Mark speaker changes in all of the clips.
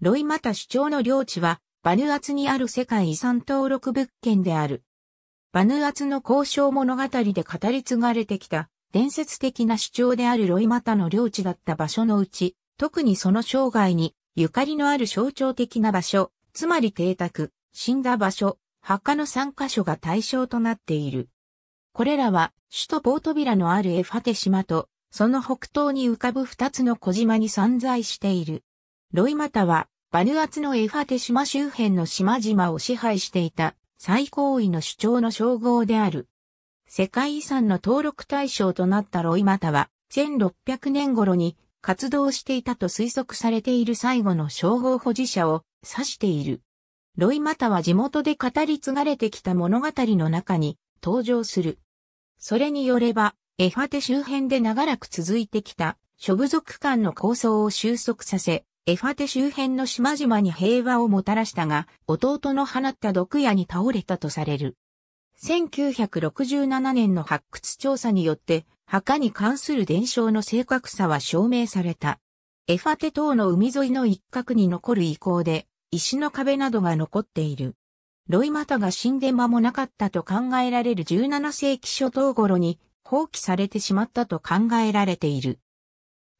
Speaker 1: ロイマタ主長の領地は、バヌアツにある世界遺産登録物件である。バヌアツの交渉物語で語り継がれてきた伝説的な主張であるロイマタの領地だった場所のうち、特にその生涯にゆかりのある象徴的な場所、つまり邸宅、死んだ場所、墓の3カ所が対象となっている。これらは首都ポートビラのあるエファテ島と、その北東に浮かぶ2つの小島に散在している。ロイマタは、バヌアツのエファテ島周辺の島々を支配していた最高位の主張の称号である。世界遺産の登録対象となったロイマタは、1600年頃に活動していたと推測されている最後の称号保持者を指している。ロイマタは地元で語り継がれてきた物語の中に登場する。それによれば、エファテ周辺で長らく続いてきた、諸部族間の構想を収束させ、エファテ周辺の島々に平和をもたらしたが、弟の放った毒矢に倒れたとされる。1967年の発掘調査によって、墓に関する伝承の正確さは証明された。エファテ島の海沿いの一角に残る遺構で、石の壁などが残っている。ロイマタが死んで間もなかったと考えられる17世紀初頭頃に放棄されてしまったと考えられている。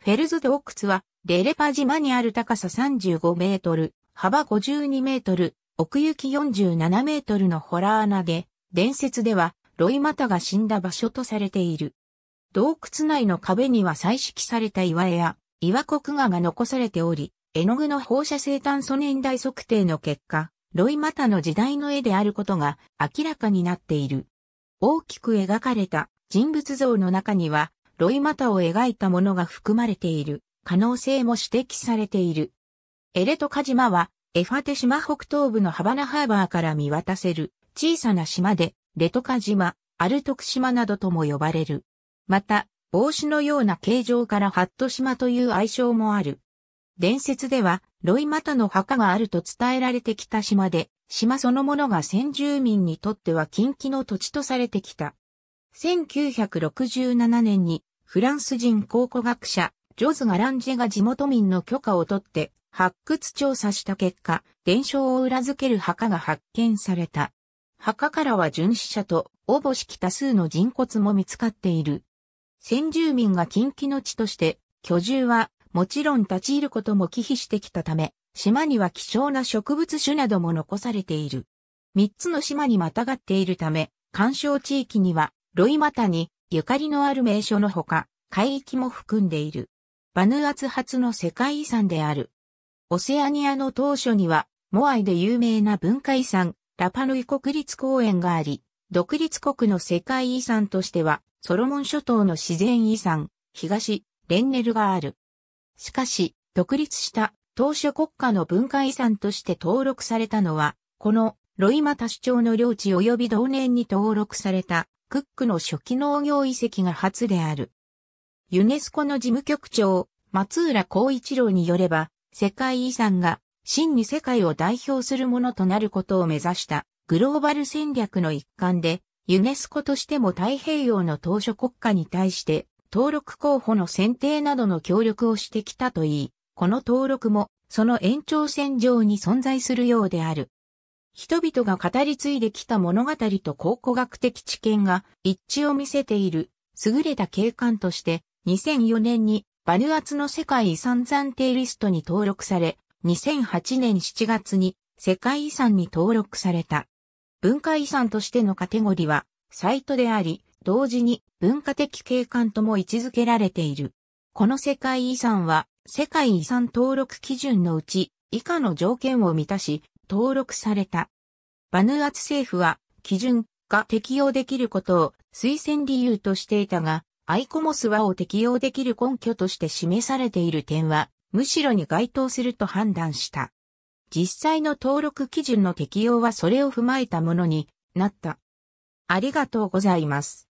Speaker 1: フェルズ洞窟は、レレパ島にある高さ35メートル、幅52メートル、奥行き47メートルのホラー穴で、伝説では、ロイマタが死んだ場所とされている。洞窟内の壁には彩色された岩絵や、岩国画が残されており、絵の具の放射性炭素年代測定の結果、ロイマタの時代の絵であることが明らかになっている。大きく描かれた人物像の中には、ロイマタを描いたものが含まれている可能性も指摘されている。エレトカ島はエファテ島北東部のハバナハーバーから見渡せる小さな島で、レトカ島、アルトク島などとも呼ばれる。また、帽子のような形状からハット島という愛称もある。伝説では、ロイマタの墓があると伝えられてきた島で、島そのものが先住民にとっては近畿の土地とされてきた。1967年にフランス人考古学者、ジョズ・ガランジェが地元民の許可を取って発掘調査した結果、伝承を裏付ける墓が発見された。墓からは巡視者と、おぼしき多数の人骨も見つかっている。先住民が近畿の地として、居住はもちろん立ち入ることも忌避してきたため、島には希少な植物種なども残されている。三つの島にまたがっているため、干渉地域には、ロイマタニ、ゆかりのある名所のほか、海域も含んでいる。バヌアツ発の世界遺産である。オセアニアの当初には、モアイで有名な文化遺産、ラパヌイ国立公園があり、独立国の世界遺産としては、ソロモン諸島の自然遺産、東、レンネルがある。しかし、独立した当初国家の文化遺産として登録されたのは、このロイマタ主張の領地及び同年に登録されたクックの初期農業遺跡が初である。ユネスコの事務局長、松浦光一郎によれば、世界遺産が真に世界を代表するものとなることを目指したグローバル戦略の一環で、ユネスコとしても太平洋の島嶼国家に対して登録候補の選定などの協力をしてきたといい、この登録もその延長線上に存在するようである。人々が語り継いできた物語と考古学的知見が一致を見せている優れた景観として2004年にバヌアツの世界遺産暫定リストに登録され2008年7月に世界遺産に登録された。文化遺産としてのカテゴリーはサイトであり同時に文化的景観とも位置づけられている。この世界遺産は世界遺産登録基準のうち以下の条件を満たし、登録された。バヌアツ政府は基準が適用できることを推薦理由としていたが、アイコモスはを適用できる根拠として示されている点は、むしろに該当すると判断した。実際の登録基準の適用はそれを踏まえたものになった。ありがとうございます。